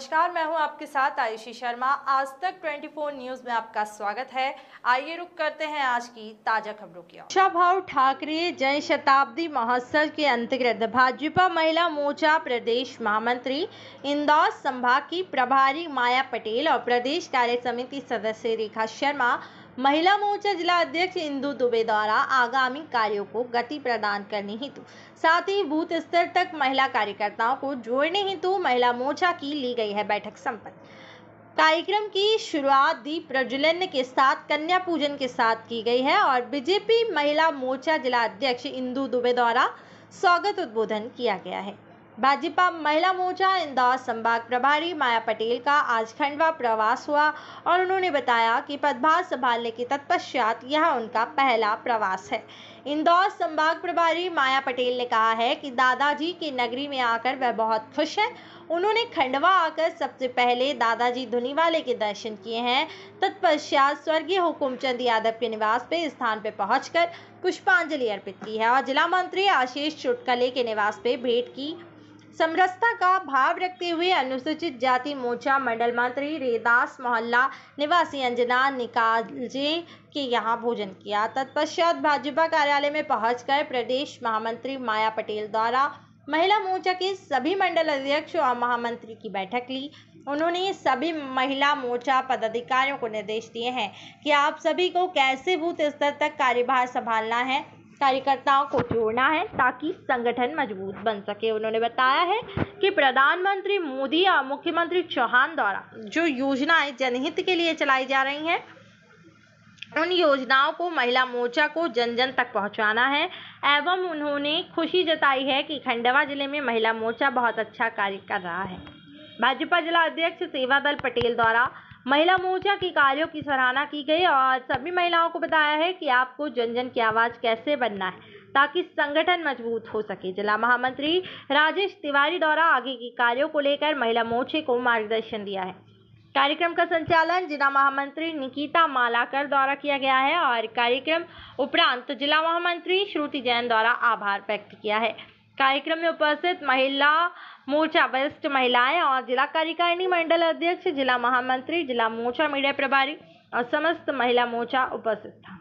नमस्कार मैं हूं आपके साथ आयुषी शर्मा आज तक 24 न्यूज में आपका स्वागत है आइए रुक करते हैं आज की ताजा खबरों की भाव ठाकरे जन शताब्दी महोत्सव के अंतर्गत भाजपा महिला मोर्चा प्रदेश महामंत्री इंदौर संभाग की प्रभारी माया पटेल और प्रदेश कार्य समिति सदस्य रेखा शर्मा महिला मोर्चा जिला अध्यक्ष इंदु दुबे द्वारा आगामी कार्यों को गति प्रदान करने हेतु साथ ही बूथ स्तर तक महिला कार्यकर्ताओं को जोड़ने हेतु महिला मोर्चा की ली गई है बैठक संपन्न कार्यक्रम की शुरुआत दीप प्रज्वलन के साथ कन्या पूजन के साथ की गई है और बीजेपी महिला मोर्चा जिला अध्यक्ष इंदु दुबे द्वारा स्वागत उद्बोधन किया गया है भाजपा महिला मोर्चा इंदौर संभाग प्रभारी माया पटेल का आज खंडवा प्रवास हुआ और उन्होंने बताया कि पदभार संभालने के तत्पश्चात यह उनका पहला प्रवास है इंदौर संभाग प्रभारी माया पटेल ने कहा है कि दादाजी की नगरी में आकर वह बहुत खुश हैं उन्होंने खंडवा आकर सबसे पहले दादाजी धुनीवाले के दर्शन किए हैं तत्पश्चात स्वर्गीय हुकुम चंद यादव के निवास पे स्थान पे पहुंचकर पुष्पांजलि अर्पित की है और जिला मंत्री आशीष चुटकले के निवास पे भेंट की समरसता का भाव रखते हुए अनुसूचित जाति मोर्चा मंडल मंत्री रेदास मोहल्ला निवासी अंजना निकालजे के यहाँ भोजन किया तत्पश्चात भाजपा कार्यालय में पहुंचकर प्रदेश महामंत्री माया पटेल द्वारा महिला मोर्चा के सभी मंडल अध्यक्ष और महामंत्री की बैठक ली उन्होंने सभी महिला मोर्चा पदाधिकारियों को निर्देश दिए हैं कि आप सभी को कैसे बूथ स्तर तक कार्यभार संभालना है कार्यकर्ताओं को जोड़ना है ताकि संगठन मजबूत बन सके उन्होंने बताया है कि प्रधानमंत्री मोदी और मुख्यमंत्री चौहान द्वारा जो योजनाएं जनहित के लिए चलाई जा रही हैं उन योजनाओं को महिला मोर्चा को जन जन तक पहुंचाना है एवं उन्होंने खुशी जताई है कि खंडवा जिले में महिला मोर्चा बहुत अच्छा कार्य कर रहा है भाजपा जिला अध्यक्ष सेवादल पटेल द्वारा महिला मोर्चा के कार्यों की सराहना की गई और सभी महिलाओं को बताया है कि आपको जन जन की आवाज़ कैसे बनना है ताकि संगठन मजबूत हो सके जिला महामंत्री राजेश तिवारी द्वारा आगे के कार्यों को लेकर महिला मोर्चे को मार्गदर्शन दिया है कार्यक्रम का संचालन जिला महामंत्री निकिता मालाकर द्वारा किया गया है और कार्यक्रम उपरांत जिला महामंत्री श्रुति जैन द्वारा आभार व्यक्त किया है कार्यक्रम में उपस्थित महिला मोर्चा वरिष्ठ महिलाएं और जिला कार्यकारिणी मंडल अध्यक्ष जिला महामंत्री जिला मोर्चा मीडिया प्रभारी और समस्त महिला मोर्चा उपस्थित था